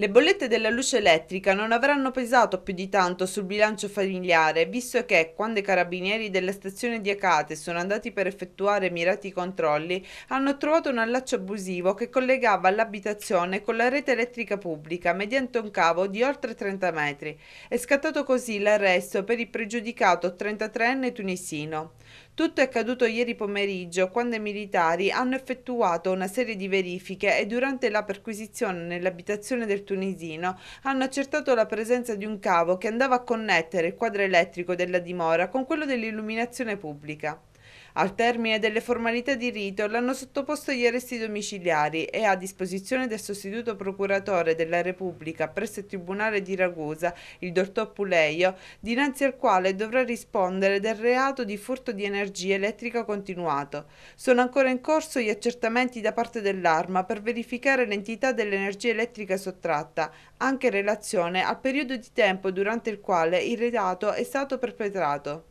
Le bollette della luce elettrica non avranno pesato più di tanto sul bilancio familiare, visto che, quando i carabinieri della stazione di Acate sono andati per effettuare mirati controlli, hanno trovato un allaccio abusivo che collegava l'abitazione con la rete elettrica pubblica mediante un cavo di oltre 30 metri. È scattato così l'arresto per il pregiudicato 33enne tunisino. Tutto è accaduto ieri pomeriggio quando i militari hanno effettuato una serie di verifiche e durante la perquisizione nell'abitazione del tunisino hanno accertato la presenza di un cavo che andava a connettere il quadro elettrico della dimora con quello dell'illuminazione pubblica. Al termine delle formalità di rito l'hanno sottoposto agli arresti domiciliari e a disposizione del sostituto procuratore della Repubblica presso il Tribunale di Ragusa, il dottor Puleio, dinanzi al quale dovrà rispondere del reato di furto di energia elettrica continuato. Sono ancora in corso gli accertamenti da parte dell'Arma per verificare l'entità dell'energia elettrica sottratta, anche in relazione al periodo di tempo durante il quale il reato è stato perpetrato.